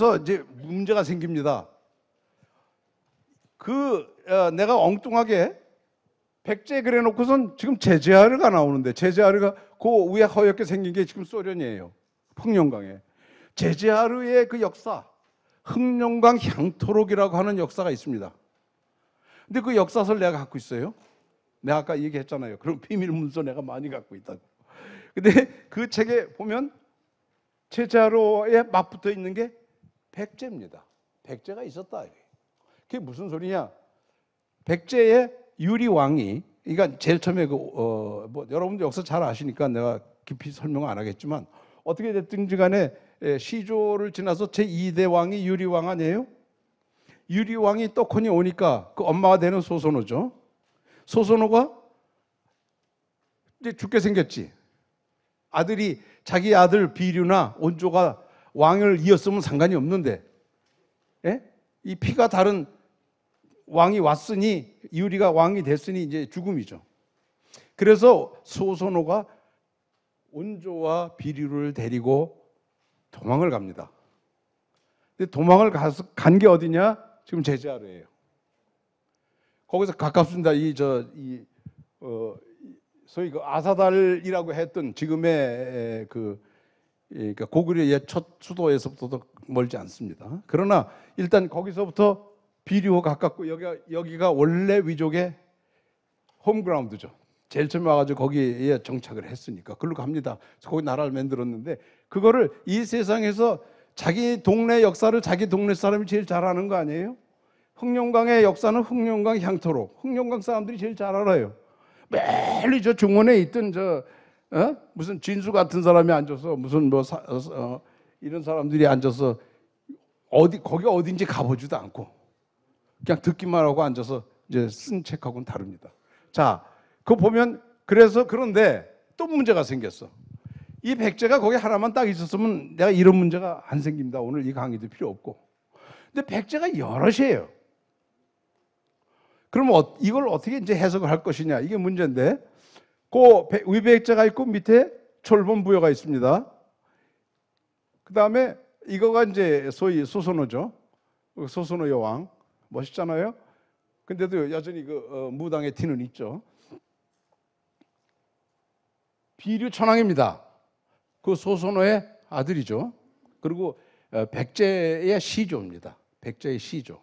그래서 이제 문제가 생깁니다. 그 어, 내가 엉뚱하게 백제 그래놓고선 지금 제재하르가 나오는데 제재하르가 그 위에 허옇게 생긴 게 지금 소련이에요. 흑룡강에 제재하르의 그 역사 흑룡강 향토록이라고 하는 역사가 있습니다. 근데 그 역사서를 내가 갖고 있어요. 내가 아까 얘기했잖아요. 그럼 비밀 문서 내가 많이 갖고 있다고. 근데 그 책에 보면 제자로의 맞붙어 있는 게 백제입니다. 백제가 있었다. 그게 무슨 소리냐? 백제의 유리왕이, 그러니까 제일 처음에 그, 어, 뭐, 여러분들 역사 잘 아시니까 내가 깊이 설명 안 하겠지만 어떻게 됐든지 간에 예, 시조를 지나서 제2대 왕이 유리왕 아니에요? 유리왕이 떡혼이 오니까 그 엄마가 되는 소선호죠. 소선호가 이제 죽게 생겼지. 아들이 자기 아들 비류나 온조가 왕을 이었으면 상관이 없는데 예? 이 피가 다른 왕이 왔으니 이우리가 왕이 됐으니 이제 죽음이죠. 그래서 소선호가 온조와 비류를 데리고 도망을 갑니다. 근데 도망을 가서 간 게 어디냐? 지금 제자로예요 거기서 가깝습니다. 이 저 이 어, 소위 그 아사달이라고 했던 지금의 그 예, 그러니까 고구려의 첫 수도에서부터도 멀지 않습니다. 그러나 일단 거기서부터 비리호 가깝고 여기가 여기가 원래 위족의 홈그라운드죠. 제일 처음에 와가지고 거기에 정착을 했으니까 글로 갑니다. 거기 나라를 만들었는데 그거를 이 세상에서 자기 동네 역사를 자기 동네 사람이 제일 잘 아는 거 아니에요? 흑룡강의 역사는 흑룡강 향토로 흑룡강 사람들이 제일 잘 알아요. 멀리 저 중원에 있던 저 어? 무슨 진수 같은 사람이 앉아서 무슨 뭐 사, 어, 어, 이런 사람들이 앉아서 어디 거기 어딘지 가보지도 않고 그냥 듣기만 하고 앉아서 이제 쓴 책하고는 다릅니다. 자, 그거 보면 그래서 그런데 또 문제가 생겼어. 이 백제가 거기 하나만 딱 있었으면 내가 이런 문제가 안 생깁니다. 오늘 이 강의도 필요 없고. 근데 백제가 여럿이에요. 그럼면 어, 이걸 어떻게 이제 해석을 할 것이냐 이게 문제인데 그위배자가 있고 밑에 철분 부여가 있습니다. 그 다음에 이거가 이제 소위 소선호죠. 소선호 그 여왕 멋있잖아요. 근데도 여전히 그 어, 무당의 티는 있죠. 비류 천왕입니다. 그 소선호의 아들이죠. 그리고 어, 백제의 시조입니다. 백제의 시조.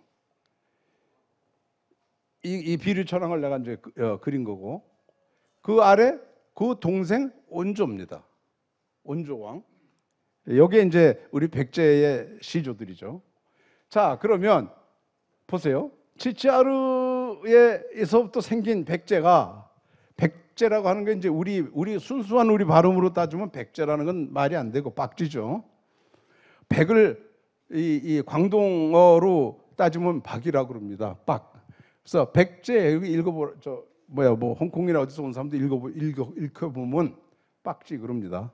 이, 이 비류 천왕을 내가 이제 그, 어, 그린 거고 그 아래 그 동생 온조입니다. 온조왕. 여기 이제 우리 백제의 시조들이죠. 자, 그러면 보세요. 치치아르에서부터 생긴 백제가 백제라고 하는 게 이제 우리 우리 순수한 우리 발음으로 따지면 백제라는 건 말이 안 되고 박쥐죠. 백을 이, 이 광동어로 따지면 박이라고 그럽니다. 박. 그래서 백제 여기 읽어보 저 뭐야 뭐 홍콩이나 어디서 온사람도 읽어 읽어 읽어 보면 빡지 그럽니다.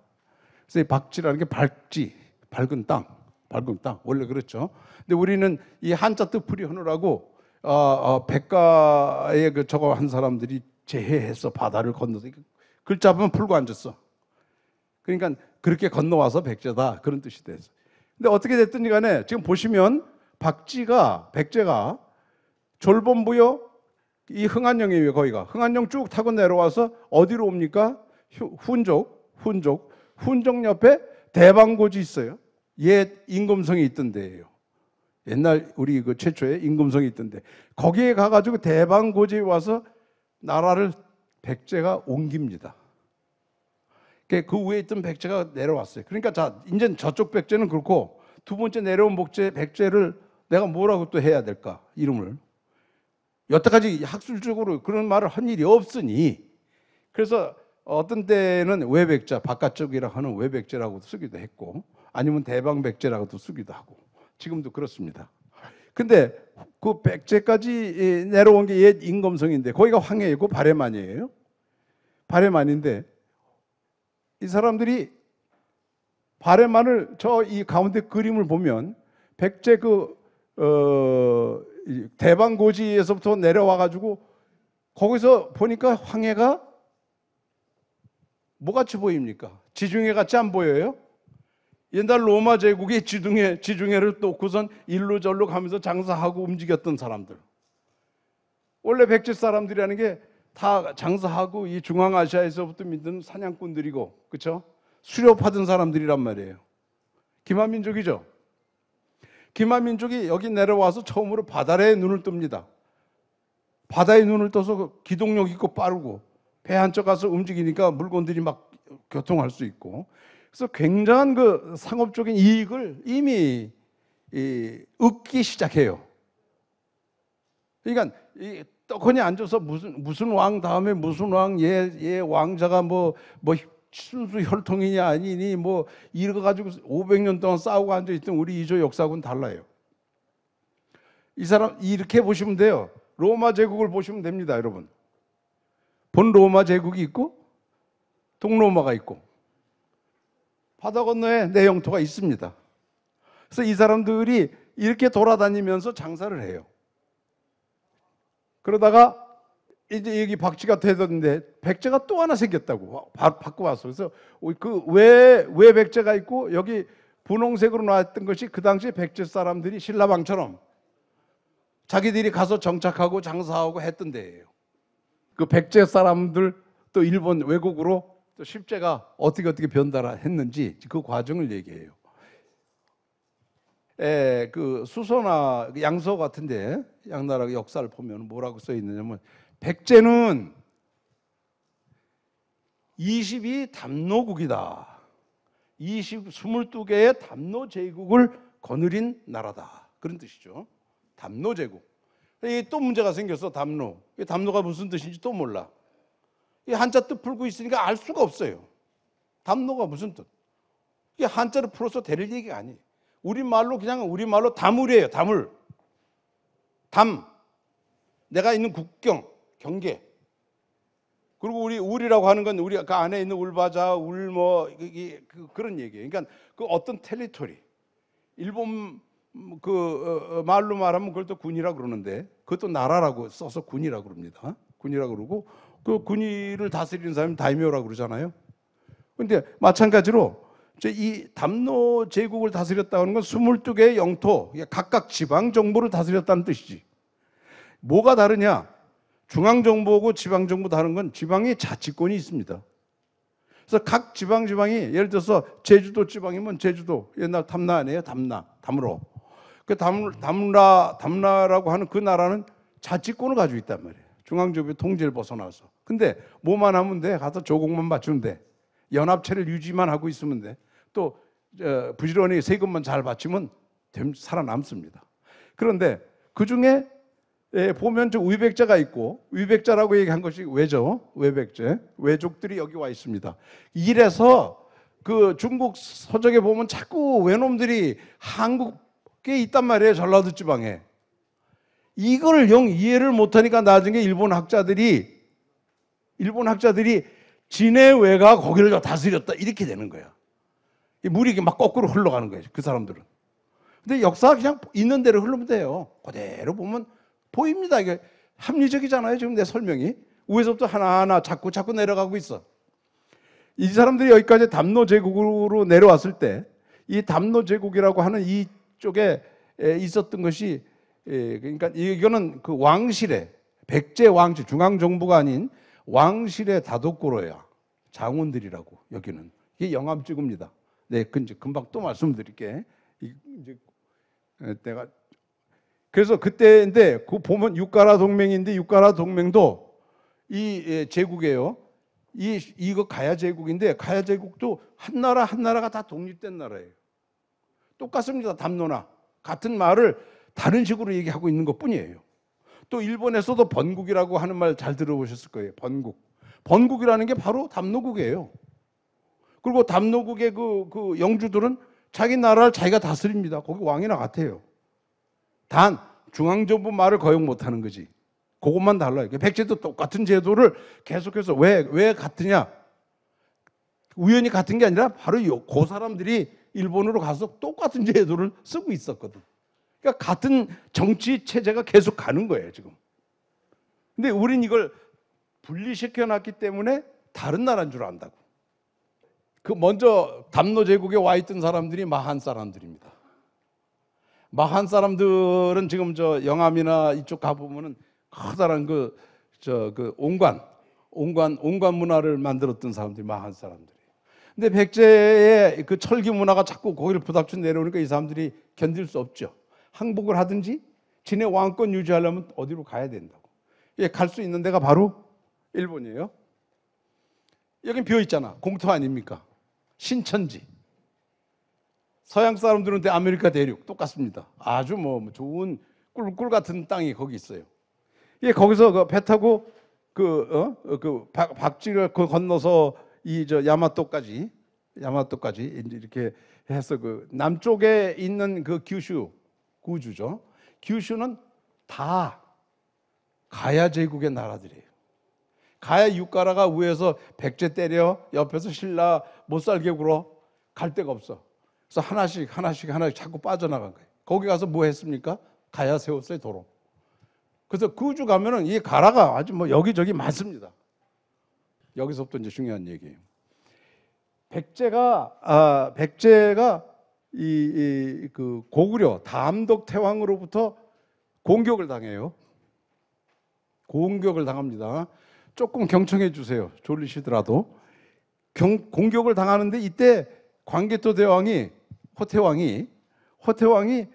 그래서 이 박지라는 게 밝지 밝은 땅 밝은 땅 원래 그렇죠. 근데 우리는 이 한자 뜻풀이 하느라고 어, 어, 백가에 그 저거 한 사람들이 재해해서 바다를 건너서 글자 보면 풀고 앉았어. 그러니까 그렇게 건너와서 백제다 그런 뜻이 돼서. 근데 어떻게 됐든지 간에 지금 보시면 박쥐가 백제가 졸본부요 이 흥한령이에요, 거기가. 흥한령 쭉 타고 내려와서 어디로 옵니까? 훈족, 훈족, 훈족 옆에 대방고지 있어요. 옛 임금성이 있던 데예요. 옛날 우리 그 최초의 임금성이 있던데 거기에 가가지고 대방고지에 와서 나라를 백제가 옮깁니다. 그러니까 그 위에 있던 백제가 내려왔어요. 그러니까 자 이제 저쪽 백제는 그렇고 두 번째 내려온 복제 백제를 내가 뭐라고 또 해야 될까 이름을 여태까지 학술적으로 그런 말을 한 일이 없으니 그래서 어떤 때는 외백자 바깥쪽이라 하는 외백제라고 도 쓰기도 했고 아니면 대방백제라고도 쓰기도 하고 지금도 그렇습니다. 근데 그 백제까지 내려온 게옛임금성인데 거기가 황해이고 바레만이에요. 바레만인데 이 사람들이 바레만을 저 이 가운데 그림을 보면 백제 그 어, 대방 고지에서부터 내려와 가지고 거기서 보니까 황해가 뭐같이 보입니까? 지중해 같이 안 보여요? 옛날 로마 제국이 지중해, 지중해를 놓고선 일로 절로 가면서 장사하고 움직였던 사람들. 원래 백제 사람들이라는 게 다 장사하고 이 중앙아시아에서부터 믿는 사냥꾼들이고, 그쵸 수렵하던 사람들이란 말이에요. 기만민족이죠. 기마민족이 여기 내려와서 처음으로 바다에 눈을 뜹니다. 바다에 눈을 떠서 그 기동력 있고 빠르고 배 한쪽 가서 움직이니까 물건들이 막 교통할 수 있고 그래서 굉장한 그 상업적인 이익을 이미 이, 얻기 시작해요. 그러니까 이 떡하니 앉아서 무슨 무슨 왕 다음에 무슨 왕얘얘 예, 예, 왕자가 뭐뭐 뭐, 뭐 순수 혈통이냐 아니니 뭐 이거 가지고 500년 동안 싸우고 앉아 있던 우리 이조 역사군 달라요. 이 사람 이렇게 보시면 돼요. 로마 제국을 보시면 됩니다, 여러분. 본 로마 제국이 있고 동로마가 있고 바다 건너에 내 영토가 있습니다. 그래서 이 사람들이 이렇게 돌아다니면서 장사를 해요. 그러다가 이제 여기 박쥐가 되던데 백제가 또 하나 생겼다고 바, 꿔왔어 그래서 그왜왜 왜 백제가 있고 여기 분홍색으로 나왔던 것이 그 당시 백제 사람들이 신라방처럼 자기들이 가서 정착하고 장사하고 했던 데예요. 그 백제 사람들 또 일본 외국으로 또 십제가 어떻게 어떻게 변달 했는지 그 과정을 얘기해요. 에, 그 수소나 양서 같은데 양나라 역사를 보면 뭐라고 써 있느냐면 백제는 22 담노국이다. 20, 22개의 담노 제국을 거느린 나라다. 그런 뜻이죠. 담노 제국. 이게 또 문제가 생겼어. 담노. 이 담노가 무슨 뜻인지 또 몰라. 이 한자 뜻 풀고 있으니까 알 수가 없어요. 담노가 무슨 뜻? 이게 한자를 풀어서 되릴 얘기가 아니에요. 우리말로 그냥 우리말로 담물이에요. 담물. 담. 내가 있는 국경. 경계. 그리고 우리 울이라고 하는 건 우리 그 안에 있는 울바자, 울 뭐 그, 그런 그, 얘기예요. 그러니까 그 어떤 텔리토리. 일본 그 어, 어, 말로 말하면 그걸 또 군이라 그러는데 그것도 나라라고 써서 군이라 그럽니다. 군이라 그러고 그 군이를 다스리는 사람이 다이묘라 그러잖아요. 근데 마찬가지로 이 담노 제국을 다스렸다는 건 22개의 영토, 각각 지방 정부를 다스렸다는 뜻이지. 뭐가 다르냐? 중앙정부하고 지방정부 다른 건 지방이 자치권이 있습니다. 그래서 각 지방 지방이 예를 들어서 제주도 지방이면 제주도 옛날 담나 아니에요? 담나, 담으로. 그 담, 라 담라라고 하는 그 나라는 자치권을 가지고 있단 말이에요. 중앙정부의 통제를 벗어나서. 근데 뭐만 하면 돼? 가서 조공만 맞추면 돼. 연합체를 유지만 하고 있으면 돼. 또 부지런히 세금만 잘받치면 살아남습니다. 그런데 그 중에 예, 보면 저 위백자가 있고 위백자라고 얘기한 것이 왜죠? 외백제 외족들이 여기 와 있습니다. 이래서 그 중국 서적에 보면 자꾸 외놈들이 한국에 있단 말이에요 전라도 지방에 이걸 영 이해를 못하니까 나중에 일본 학자들이 일본 학자들이 진해외가 거기를 다스렸다 이렇게 되는 거야. 물이 이렇게 막 거꾸로 흘러가는 거예요 그 사람들은. 근데 역사 그냥 있는 대로 흘러면 돼요. 그대로 보면 보입니다. 이게 합리적이잖아요. 지금 내 설명이. 위에서부터 하나하나 자꾸 자꾸 내려가고 있어. 이 사람들이 여기까지 담노 제국으로 내려왔을 때 이 담노 제국이라고 하는 이쪽에 있었던 것이 그러니까 이거는 그 왕실의 백제 왕실 중앙 정부가 아닌 왕실의 다독고로야 장원들이라고 여기는 이게 영암 지구니다 네, 근데 금방 또 말씀드릴게. 이제 내가 그래서 그때인데 그 보면 육가라 동맹인데 육가라 동맹도 이 예, 제국이에요. 이 이거 가야 제국인데 가야 제국도 한 나라 한 나라가 다 독립된 나라예요. 똑같습니다. 담노나 같은 말을 다른 식으로 얘기하고 있는 것 뿐이에요. 또 일본에서도 번국이라고 하는 말 잘 들어보셨을 거예요. 번국. 번국이라는 게 바로 담노국이에요. 그리고 담노국의 그, 그 영주들은 자기 나라를 자기가 다스립니다. 거기 왕이나 같아요. 단 중앙정부 말을 거용 못하는 거지. 그것만 달라요. 백제도 똑같은 제도를 계속해서 왜 왜 같으냐? 우연히 같은 게 아니라 바로 요, 그 사람들이 일본으로 가서 똑같은 제도를 쓰고 있었거든. 그러니까 같은 정치 체제가 계속 가는 거예요 지금. 근데 우린 이걸 분리시켜 놨기 때문에 다른 나라인 줄 안다고. 그 먼저 담노 제국에 와 있던 사람들이 마한 사람들입니다. 마한 사람들은 지금 저 영암이나 이쪽 가 보면은 커다란 그 저 그 온관 온관 온관 문화를 만들었던 사람들이 마한 사람들이. 근데 백제의 그 철기 문화가 자꾸 거기를 부닥쳐 내려오니까 이 사람들이 견딜 수 없죠. 항복을 하든지 진의 왕권 유지하려면 어디로 가야 된다고. 예, 갈 수 있는 데가 바로 일본이에요. 여긴 비어 있잖아. 공터 아닙니까? 신천지. 서양 사람들한테 아메리카 대륙 똑같습니다. 아주 뭐, 뭐 좋은 꿀꿀 같은 땅이 거기 있어요. 예, 거기서 그배 타고 그어그 어? 그 박쥐를 그 건너서 이 저 야마토까지 야마토까지 이제 이렇게 해서 그 남쪽에 있는 그 규슈 구주죠. 규슈는 다 가야 제국의 나라들이에요. 가야 육가라가 위에서 백제 때려 옆에서 신라 못 살게 굴어 갈 데가 없어. 그래서 하나씩 하나씩 하나씩 자꾸 빠져나간 거예요. 거기 가서 뭐 했습니까? 가야 세웠어요 도로. 그래서 그 주 가면은 이 가라가 아주 뭐 여기저기 많습니다. 여기서부터 이제 중요한 얘기예요. 백제가 아, 백제가 이그 고구려 담덕 태왕으로부터 공격을 당해요. 공격을 당합니다. 조금 경청해 주세요. 졸리시더라도 경, 공격을 당하는데 이때 광개토 대왕이 호태왕이 호태왕이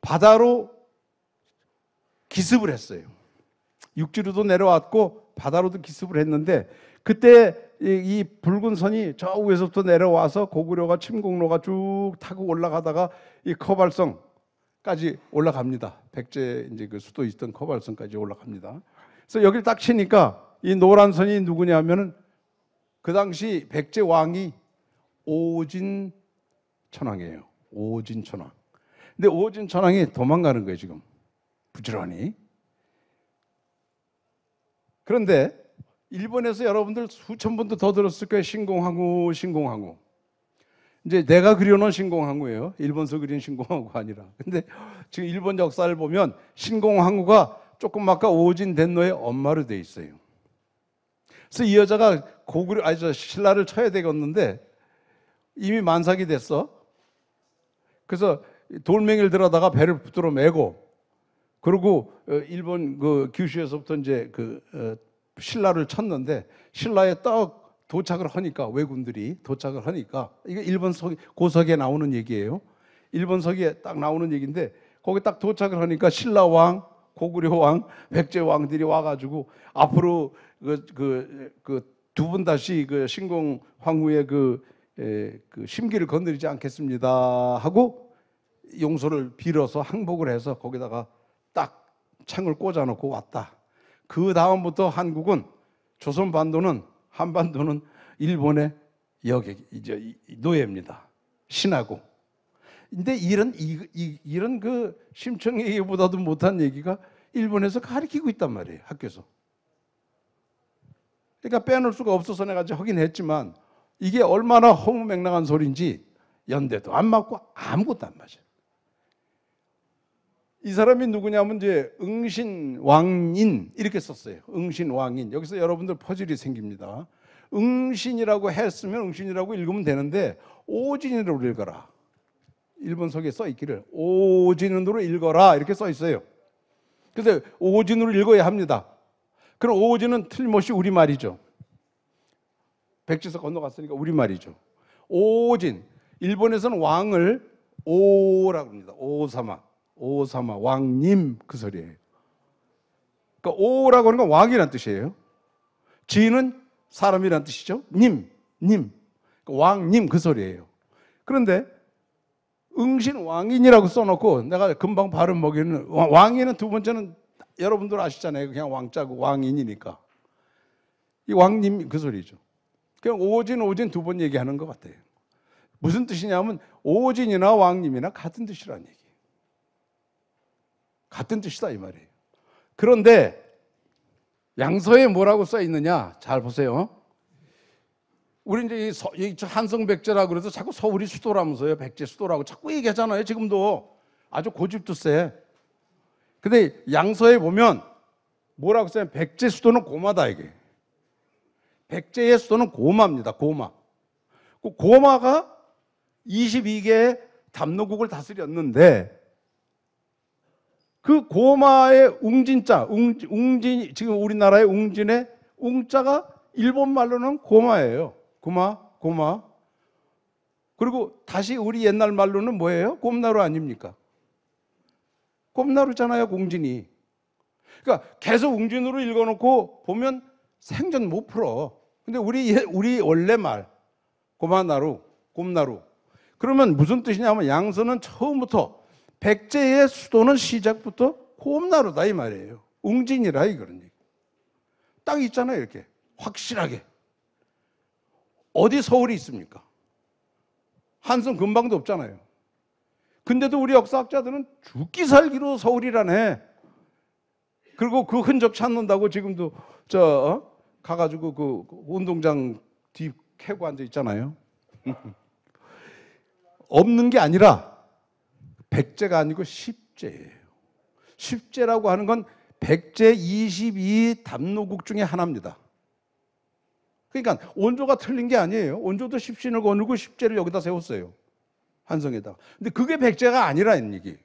바다로 기습을 했어요. 육지로도 내려왔고 바다로도 기습을 했는데 그때 이, 붉은 선이 저 위에서부터 내려와서 고구려가 침공로가 쭉 타고 올라가다가 이 커발성까지 올라갑니다. 백제 이제 그 수도 있던 커발성까지 올라갑니다. 그래서 여기를 딱 치니까 이 노란 선이 누구냐면은 그 당시 백제 왕이 오진 천왕이에요. 오진 천왕. 근데 오진 천왕이 도망가는 거예요, 지금. 부지런히. 그런데 일본에서 여러분들 수천 번도 더 들었을 거예요. 신공항우, 신공항우. 이제 내가 그려놓은 신공항우예요. 일본서 그린 신공항우가 아니라. 근데 지금 일본 역사를 보면 신공항우가 조금 아까 오진 덴노의 엄마로 돼 있어요. 그래서 이 여자가 고구려 아니 저 신라를 쳐야 되겠는데 이미 만삭이 됐어. 그래서 돌멩이를 들어다가 배를 붙들어 매고 그리고 어, 일본 그 규슈에서부터 이제 그 어, 신라를 쳤는데 신라에 딱 도착을 하니까 왜군들이 도착을 하니까 이게 일본 석 고석에 나오는 얘기예요. 일본 석에 딱 나오는 얘기인데 거기 딱 도착을 하니까 신라 왕, 고구려 왕, 백제 왕들이 와가지고 앞으로 그 그 그 두분 다시 그 신공 황후의 그그 심기를 건드리지 않겠습니다 하고 용서를 빌어서 항복을 해서 거기다가 딱 창을 꽂아놓고 왔다. 그 다음부터 한국은 조선 반도는 한반도는 일본의 여객 이제 노예입니다. 신하고. 근데 이런 이, 이런 그 심청 얘기보다도 못한 얘기가 일본에서 가르키고 있단 말이에요 학교에서. 그러니까 빼놓을 수가 없어서 내가 이제 확인했지만 이게 얼마나 허무맹랑한 소리인지 연대도 안 맞고 아무것도 안 맞아요. 이 사람이 누구냐면 이제 응신왕인 이렇게 썼어요. 응신왕인. 여기서 여러분들 퍼즐이 생깁니다. 응신이라고 했으면 응신이라고 읽으면 되는데 오진으로 읽어라. 일본 속에 써 있기를 오진으로 읽어라 이렇게 써 있어요. 그래서 오진으로 읽어야 합니다. 그럼 오진은 틀림없이 우리 말이죠. 백지에서 건너갔으니까 우리말이죠. 오진. 일본에서는 왕을 오라고 합니다. 오사마. 오사마. 왕님. 그 소리예요. 그러니까 오라고 하는 건 왕이란 뜻이에요. 지는 사람이란 뜻이죠. 님. 님. 그러니까 왕님. 그 소리예요. 그런데 응신 왕인이라고 써놓고 내가 금방 발음 먹이는 왕인은 두 번째는 여러분들 아시잖아요. 그냥 왕자고 왕인이니까. 이 왕님 그 소리죠. 그냥 오진 오진 두 번 얘기하는 것 같아요. 무슨 뜻이냐면 오진이나 왕님이나 같은 뜻이란 얘기. 같은 뜻이다 이 말이에요. 그런데 양서에 뭐라고 써 있느냐? 잘 보세요. 우리 이제 서, 한성백제라 그래서 자꾸 서울이 수도라면서요. 백제 수도라고 자꾸 얘기하잖아요. 지금도 아주 고집도 세. 근데 양서에 보면 뭐라고 써요? 백제 수도는 고마다 이게. 백제의 수도는 고마입니다. 고마. 그 고마가 22개의 담로국을 다스렸는데 그 고마의 웅진자, 웅, 웅진 지금 우리나라의 웅진의 웅자가 일본 말로는 고마예요. 고마, 고마. 그리고 다시 우리 옛날 말로는 뭐예요? 꼼나루 아닙니까? 꼼나루잖아요, 공진이. 그러니까 계속 웅진으로 읽어놓고 보면 생전 못 풀어. 근데 우리 예, 우리 원래 말 고마나루, 곰나루. 그러면 무슨 뜻이냐면 양서는 처음부터 백제의 수도는 시작부터 곰나루다 이 말이에요. 웅진이라 이거는 얘기. 있잖아요 이렇게 확실하게. 어디 서울이 있습니까? 한성 근방도 없잖아요. 근데도 우리 역사학자들은 죽기 살기로 서울이라네. 그리고 그 흔적 찾는다고 지금도 저 어? 가가지고 그 운동장 뒤 캐고 앉아 있잖아요. 없는 게 아니라 백제가 아니고 십제예요. 십제라고 하는 건 백제 22 담노국 중에 하나입니다. 그러니까 원조가 틀린 게 아니에요. 원조도 십신을 거느고 십제를 여기다 세웠어요. 한성에다가. 근데 그게 백제가 아니라는 얘기.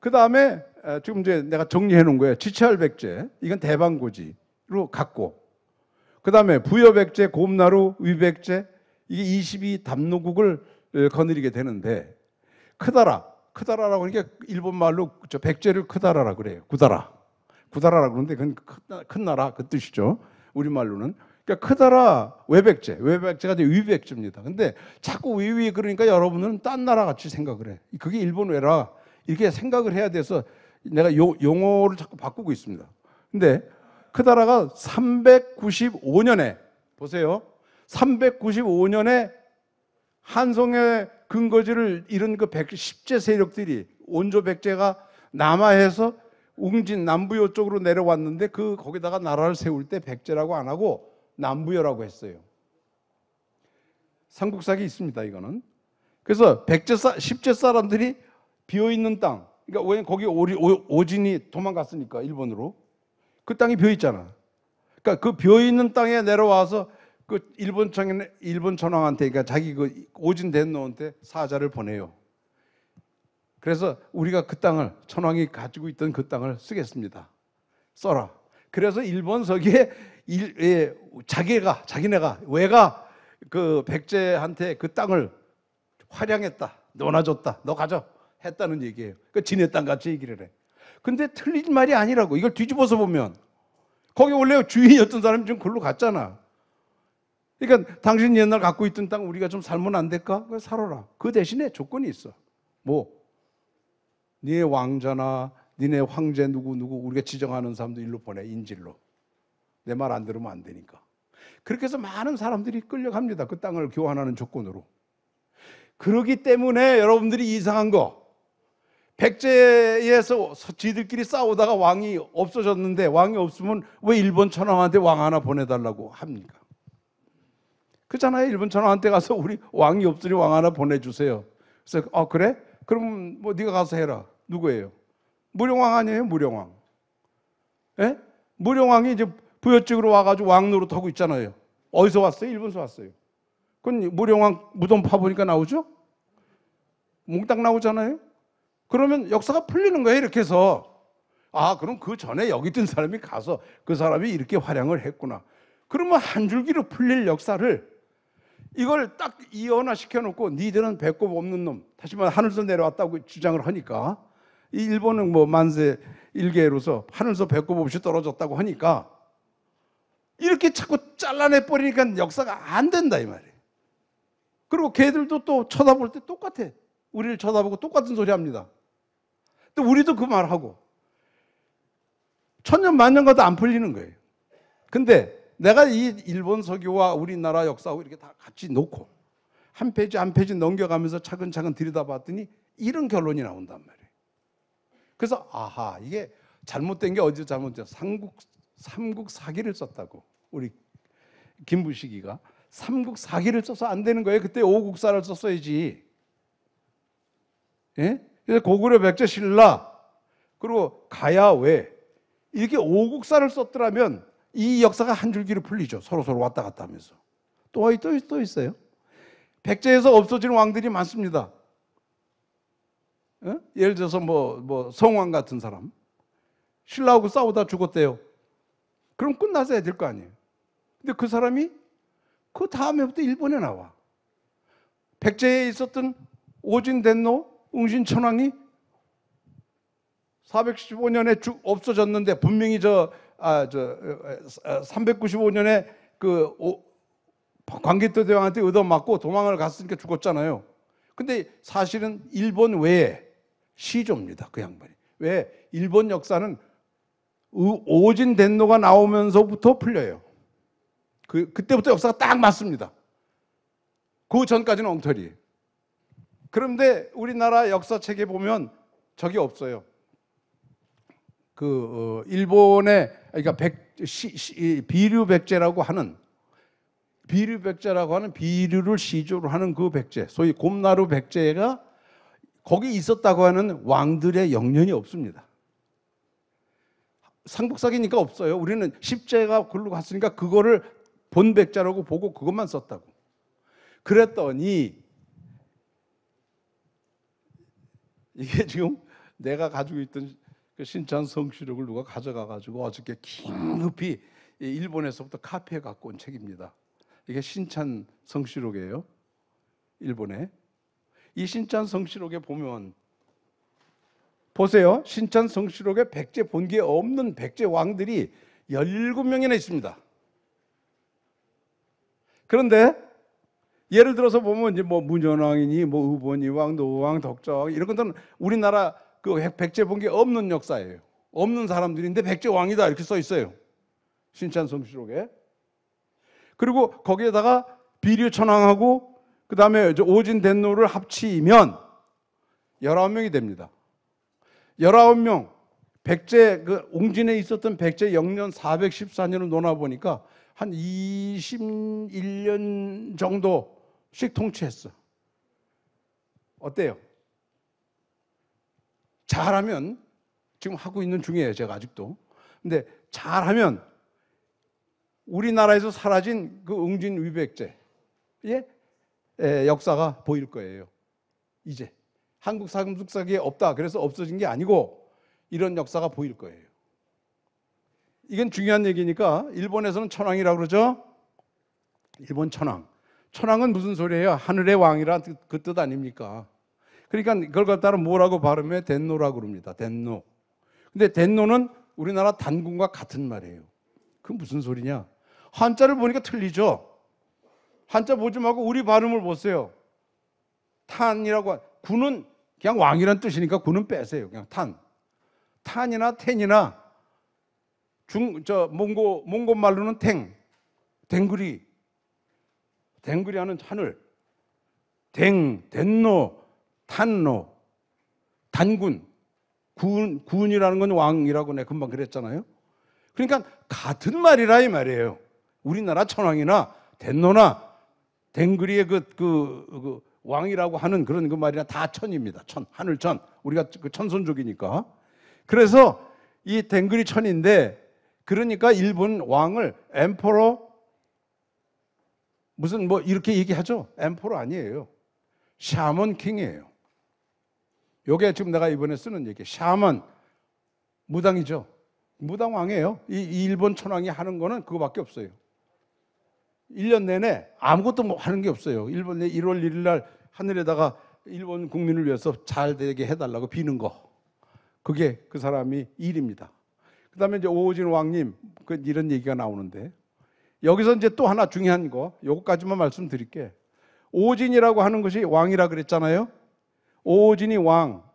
그 다음에 지금 이제 내가 정리해 놓은 거예요. 지체할 백제. 이건 대방고지. 로 갔고 그 다음에 부여백제, 곰나루, 위백제 이게 22 담노국을 거느리게 되는데 크다라, 크다라라고 그러니까 일본 말로 저 백제를 크다라라 그래요. 구다라, 구다라라 그러는데 그건 큰, 큰 나라 그 뜻이죠. 우리 말로는 그러니까 크다라 외백제, 외백제가 이제 위백제입니다. 근데 자꾸 위위 그러니까 여러분은 딴 나라 같이 생각을 해. 그게 일본 외라 이렇게 생각을 해야 돼서 내가 용어를 자꾸 바꾸고 있습니다. 근데 크다라가 그 395년에 보세요. 395년에 한성의 근거지를 잃은 그 110제 세력들이 온조 백제가 남하해서 웅진 남부여 쪽으로 내려왔는데 그 거기다가 나라를 세울 때 백제라고 안 하고 남부여라고 했어요. 삼국사기 있습니다. 이거는. 그래서 백제 사, 십제 사람들이 비어 있는 땅. 그러니까 왜 거기 오리, 오, 오진이 도망갔으니까 일본으로 그 땅이 비어 있잖아. 그러니까 그 비어 있는 땅에 내려와서 그 일본 청 일본 천황한테 그러니까 자기 그 오진 된노한테 사자를 보내요. 그래서 우리가 그 땅을 천황이 가지고 있던 그 땅을 쓰겠습니다. 써라. 그래서 일본서기에 일, 예, 자기가 자기네가 왜가 그 백제한테 그 땅을 활양했다. 너나 줬다. 너 가져. 했다는 얘기예요. 그 그러니까 지네 땅 같이 얘기를 해. 근데 틀린 말이 아니라고. 이걸 뒤집어서 보면. 거기 원래 주인이었던 사람이 지금 글로 갔잖아. 그러니까 당신 옛날 갖고 있던 땅 우리가 좀 살면 안 될까? 그래, 살아라. 그 대신에 조건이 있어. 뭐? 니네 왕자나 니네 황제 누구 누구 우리가 지정하는 사람도 일로 보내 인질로. 내 말 안 들으면 안 되니까. 그렇게 해서 많은 사람들이 끌려갑니다. 그 땅을 교환하는 조건으로. 그러기 때문에 여러분들이 이상한 거 백제에서 지들끼리 싸우다가 왕이 없어졌는데 왕이 없으면 왜 일본 천황한테 왕 하나 보내달라고 합니까? 그잖아요. 일본 천황한테 가서 우리 왕이 없으니 왕 하나 보내주세요. 그래서 아 그래? 그럼 뭐 네가 가서 해라. 누구예요? 무령왕 아니에요? 무령왕. 예? 무령왕이 이제 부여 쪽으로 와가지고 왕 노릇하고 있잖아요. 어디서 왔어요? 일본서 왔어요. 그건 무령왕 무덤 파보니까 나오죠? 몽땅 나오잖아요. 그러면 역사가 풀리는 거예요. 이렇게 해서. 아, 그럼 그 전에 여기 있던 사람이 가서 그 사람이 이렇게 활약을 했구나. 그러면 한 줄기로 풀릴 역사를 이걸 딱 이원화 시켜놓고 니들은 배꼽 없는 놈. 다시 말해 하늘에서 내려왔다고 주장을 하니까 이 일본은 뭐 만세 일개로서 하늘에서 배꼽 없이 떨어졌다고 하니까 이렇게 자꾸 잘라내 버리니까 역사가 안 된다 이 말이에요. 그리고 걔들도 또 쳐다볼 때 똑같아. 우리를 쳐다보고 똑같은 소리 합니다. 또 우리도 그 말하고 천년 만년 가도 안 풀리는 거예요. 근데 내가 이 일본 서교와 우리나라 역사하고 이렇게 다 같이 놓고 한 페이지 한 페이지 넘겨가면서 차근차근 들여다봤더니 이런 결론이 나온단 말이에요. 그래서 아하 이게 잘못된 게 어디서 잘못된 삼국 삼국 사기를 썼다고 우리 김부식이가 삼국 사기를 써서 안 되는 거예요. 그때 오국사를 썼어야지. 예? 고구려 백제 신라 그리고 가야외 이렇게 오국사를 썼더라면 이 역사가 한 줄기로 풀리죠. 서로 서로 왔다 갔다 하면서 또, 또, 또 있어요. 백제에서 없어진 왕들이 많습니다. 예? 예를 들어서 뭐, 뭐 성왕 같은 사람 신라하고 싸우다 죽었대요. 그럼 끝나서야 될 거 아니에요. 근데 그 사람이 그 다음에부터 일본에 나와. 백제에 있었던 오진덴노 응신천왕이 415년에 죽 없어졌는데 분명히 저 아저 아, 395년에 어, 어, 그 오, 광개토 대왕한테 얻어맞고 도망을 갔으니까 죽었잖아요. 근데 사실은 일본 외에 시조입니다. 그 양반이. 왜 일본 역사는 오진 덴노가 나오면서부터 풀려요. 그 그때부터 역사가 딱 맞습니다. 그 전까지는 엉터리. 그런데 우리나라 역사책에 보면 적이 없어요. 그 어, 일본의 그러니까 백, 시, 시, 비류 백제라고 하는 비류 백제라고 하는 비류를 시조로 하는 그 백제, 소위 곰나루 백제가 거기 있었다고 하는 왕들의 영년이 없습니다. 상북사기니까 없어요. 우리는 십제가 굴러 갔으니까 그거를 본백자라고 보고 그것만 썼다고. 그랬더니 이게 지금 내가 가지고 있던 그신천 성취록을 누가 가져가 가지고 어저께 긴급히 일본에서부터 카피해 갖고 온 책입니다. 이게 신찬 성취록이에요. 일본에 이 신찬 성취록에 보면 보세요. 신찬 성취록에 백제 본기에 없는 백제 왕들이 17명이나 있습니다. 그런데 예를 들어서 보면 이제 뭐 문전왕이니 뭐 의본이왕, 노왕, 덕정 이런 것들은 우리나라 그 백제 본 게 없는 역사예요. 없는 사람들인데 백제 왕이다 이렇게 써 있어요. 신천성시록에 그리고 거기에다가 비류천왕하고 그다음에 오진 된노를 합치면 19명이 됩니다. 19명 백제 그 옹진에 있었던 백제 영년 414년을 논아 보니까 한 21년 정도 씩 통치했어. 어때요? 잘하면 지금 하고 있는 중이에요, 제가 아직도. 근데 잘하면 우리나라에서 사라진 그 응진 위백제의 예? 예, 역사가 보일 거예요. 이제 한국 사금국사기에 없다. 그래서 없어진 게 아니고 이런 역사가 보일 거예요. 이건 중요한 얘기니까 일본에서는 천황이라고 그러죠. 일본 천황. 천황은 무슨 소리예요? 하늘의 왕이라 는그뜻 그 아닙니까? 그러니까 그걸 갖다가 뭐라고 발음해? 덴노라고 그럽니다. 덴노. 근데 덴노는 우리나라 단군과 같은 말이에요. 그 무슨 소리냐? 한자를 보니까 틀리죠. 한자 보지 말고 우리 발음을 보세요. 탄이라고 군은 그냥 왕이란 뜻이니까 군은 빼세요. 그냥 탄. 탄이나 텐이나 중 저 몽고 몽고 말로는 탱, 댕그리 댕그리하는 하늘, 댕, 댄노 탄노, 단군, 군, 군이라는 건 왕이라고 내가 금방 그랬잖아요. 그러니까 같은 말이라 이 말이에요. 우리나라 천황이나 댄노나 댕그리의 그, 그, 그 왕이라고 하는 그런 그 말이나 다 천입니다. 천, 하늘천. 우리가 그 천손족이니까. 그래서 이 댕그리 천인데 그러니까 일본 왕을 엠퍼로 무슨 뭐 이렇게 얘기하죠. 엠포로 아니에요. 샤먼 킹이에요. 요게 지금 내가 이번에 쓰는 얘기. 샤먼 무당이죠. 무당 왕이에요. 이 일본 천황이 하는 거는 그거밖에 없어요. 1년 내내 아무것도 뭐 하는 게 없어요. 일본 1월 1일 날 하늘에다가 일본 국민을 위해서 잘 되게 해달라고 비는 거. 그게 그 사람이 일입니다. 그 다음에 이제 오진 왕님, 그 이런 얘기가 나오는데 여기서 이제 또 하나 중요한 거, 요거까지만 말씀드릴게. 오진이라고 하는 것이 왕이라 그랬잖아요. 오진이 왕.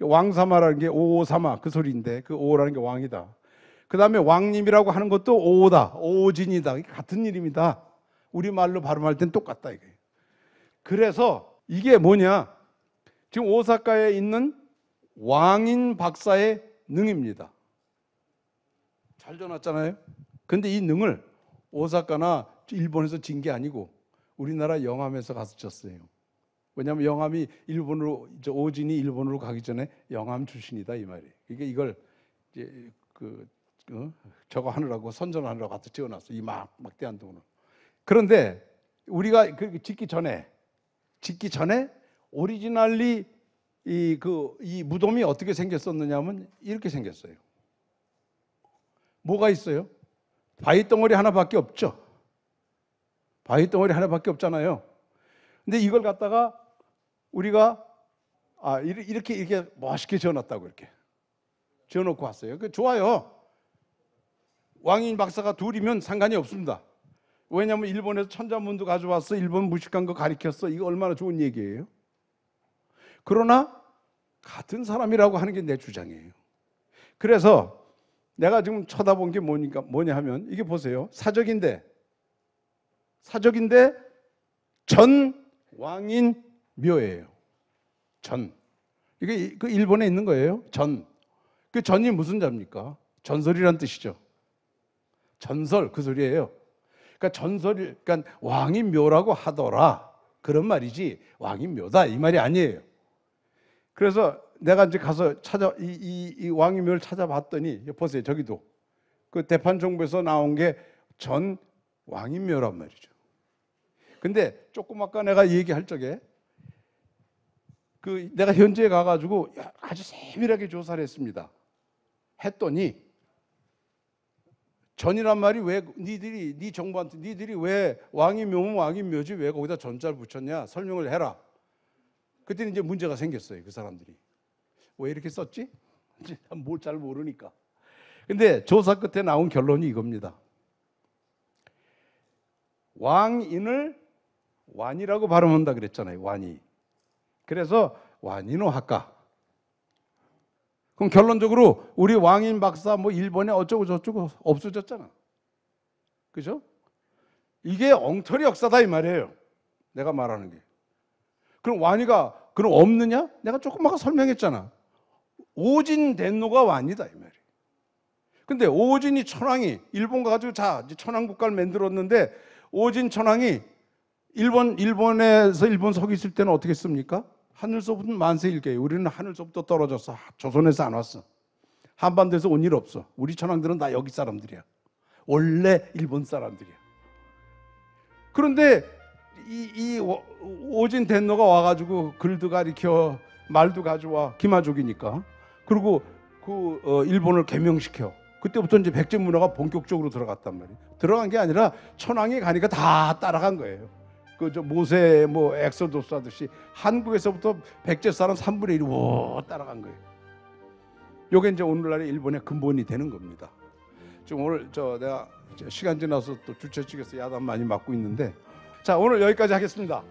왕사마라는 게 오오사마 그 소리인데 그 오라는 게 왕이다. 그 다음에 왕님이라고 하는 것도 오오다, 오진이다. 같은 이름이다. 우리말로 발음할 땐 똑같다. 이게. 그래서 이게 뭐냐. 지금 오사카에 있는 왕인 박사의 능입니다. 잘 전했잖아요. 근데 이 능을 오사카나 일본에서 진 게 아니고 우리나라 영암에서 가서 졌어요. 왜냐하면 영암이 일본으로 오진이 일본으로 가기 전에 영암 출신이다 이 말이에요. 그러니까 이걸 이제 그, 그 저거 하느라고 선전하느라고 갖다 지어놨어 이막 막대한 돈을. 그런데 우리가 그 짓기 전에 짓기 전에 오리지널리 이그이 그, 무덤이 어떻게 생겼었느냐면 이렇게 생겼어요. 뭐가 있어요? 바위 덩어리 하나밖에 없죠. 바위 덩어리 하나밖에 없잖아요. 근데 이걸 갖다가 우리가 아 이렇게 이렇게 멋있게 지어놨다고 이렇게 지어놓고 왔어요. 그 좋아요. 왕인 박사가 둘이면 상관이 없습니다. 왜냐하면 일본에서 천자문도 가져왔어, 일본 무식한 거 가리켰어. 이거 얼마나 좋은 얘기예요. 그러나 같은 사람이라고 하는 게 내 주장이에요. 그래서 내가 지금 쳐다본 게 뭐니까 뭐냐 하면 이게 보세요. 사적인데 사적인데 전 왕인 묘예요. 전. 이게 그 일본에 있는 거예요. 전. 그 전이 무슨 자입니까? 전설이란 뜻이죠. 전설 그 소리예요. 그러니까 전설이 그러니까 왕이 묘라고 하더라. 그런 말이지 왕이 묘다 이 말이 아니에요. 그래서 내가 이제 가서 찾아 이, 이, 이 왕의 묘를 찾아봤더니 보세요 저기도 그 대판 정부에서 나온 게 전 왕의 묘란 말이죠. 근데 조금 아까 내가 얘기할 적에 그 내가 현지에 가가지고 아주 세밀하게 조사를 했습니다. 했더니 전이란 말이 왜 니들이 니 정부한테 니들이 왜 왕이 묘면 왕이 묘지 왜 거기다 전자를 붙였냐 설명을 해라. 그때는 이제 문제가 생겼어요 그 사람들이. 왜 이렇게 썼지? 뭘 잘 모르니까. 근데 조사 끝에 나온 결론이 이겁니다. 왕인을 완이라고 발음한다 그랬잖아요. 완이. 그래서 완인호 학과. 그럼 결론적으로 우리 왕인 박사 뭐 일본에 어쩌고 저쩌고 없어졌잖아. 그죠? 이게 엉터리 역사다 이 말이에요. 내가 말하는 게. 그럼 완이가 그럼 없느냐? 내가 조금 아까 설명했잖아. 오진 덴노가 아이다이 말이에요. 근데 오진이 천황이 일본 가가지고 자 천황 국가를 만들었는데 오진 천황이 일본 일본에서 일본 서기 있을 때는 어떻게 씁니까? 하늘서부터 만세 일게요 우리는 하늘서부터 떨어졌어. 조선에서 안 왔어. 한반도에서 온 일 없어. 우리 천황들은 다 여기 사람들이야. 원래 일본 사람들이야. 그런데 이, 이 오진 덴노가 와가지고 글도 가리켜 말도 가져와 기마족이니까 그리고 그 어, 일본을 개명시켜. 그때부터 이제 백제 문화가 본격적으로 들어갔단 말이에요. 들어간 게 아니라 천황이 가니까 다 따라간 거예요. 그 저 모세 뭐 엑소도스 하듯이 한국에서부터 백제 사람 3분의 1이 워 따라간 거예요. 요게 이제 오늘날의 일본의 근본이 되는 겁니다. 지금 오늘 저 내가 시간 지나서 또 주최 측에서 야단 많이 맞고 있는데 자 오늘 여기까지 하겠습니다.